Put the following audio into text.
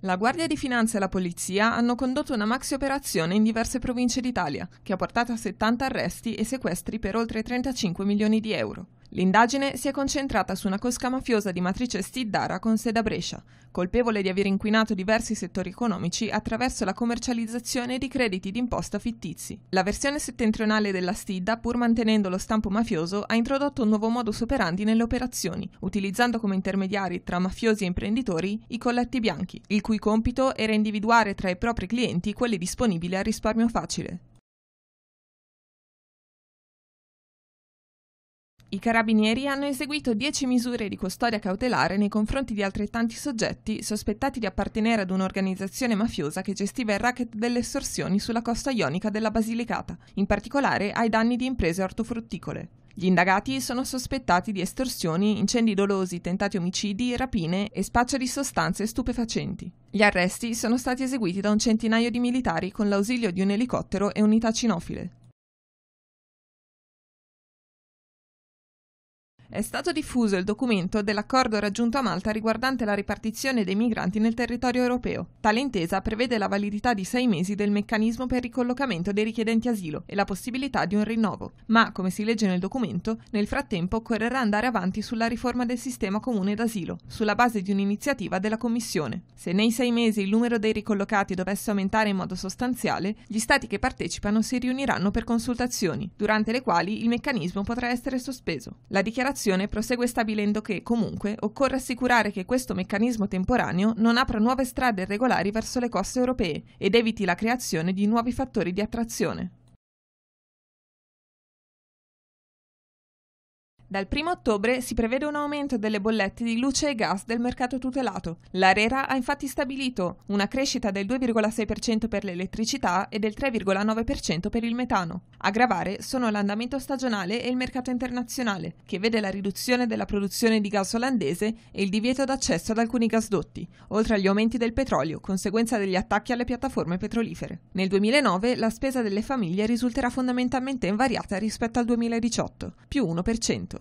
La Guardia di Finanza e la Polizia hanno condotto una maxi operazione in diverse province d'Italia, che ha portato a 70 arresti e sequestri per oltre 35 milioni di euro. L'indagine si è concentrata su una cosca mafiosa di matrice stiddara con sede a Brescia, colpevole di aver inquinato diversi settori economici attraverso la commercializzazione di crediti d'imposta fittizi. La versione settentrionale della stidda, pur mantenendo lo stampo mafioso, ha introdotto un nuovo modus operandi nelle operazioni, utilizzando come intermediari tra mafiosi e imprenditori i colletti bianchi, il cui compito era individuare tra i propri clienti quelli disponibili a risparmio facile. I carabinieri hanno eseguito 10 misure di custodia cautelare nei confronti di altrettanti soggetti sospettati di appartenere ad un'organizzazione mafiosa che gestiva il racket delle estorsioni sulla costa ionica della Basilicata, in particolare ai danni di imprese ortofrutticole. Gli indagati sono sospettati di estorsioni, incendi dolosi, tentati omicidi, rapine e spaccio di sostanze stupefacenti. Gli arresti sono stati eseguiti da un centinaio di militari con l'ausilio di un elicottero e unità cinofile. È stato diffuso il documento dell'accordo raggiunto a Malta riguardante la ripartizione dei migranti nel territorio europeo. Tale intesa prevede la validità di sei mesi del meccanismo per ricollocamento dei richiedenti asilo e la possibilità di un rinnovo. Ma, come si legge nel documento, nel frattempo occorrerà andare avanti sulla riforma del sistema comune d'asilo, sulla base di un'iniziativa della Commissione. Se nei sei mesi il numero dei ricollocati dovesse aumentare in modo sostanziale, gli Stati che partecipano si riuniranno per consultazioni, durante le quali il meccanismo potrà essere sospeso. La dichiarazione relazione prosegue stabilendo che, comunque, occorre assicurare che questo meccanismo temporaneo non apra nuove strade irregolari verso le coste europee ed eviti la creazione di nuovi fattori di attrazione. Dal 1 ottobre si prevede un aumento delle bollette di luce e gas del mercato tutelato. L'ARERA ha infatti stabilito una crescita del 2,6% per l'elettricità e del 3,9% per il metano. A gravare sono l'andamento stagionale e il mercato internazionale, che vede la riduzione della produzione di gas olandese e il divieto d'accesso ad alcuni gasdotti, oltre agli aumenti del petrolio, conseguenza degli attacchi alle piattaforme petrolifere. Nel 2009 la spesa delle famiglie risulterà fondamentalmente invariata rispetto al 2018, più 1%.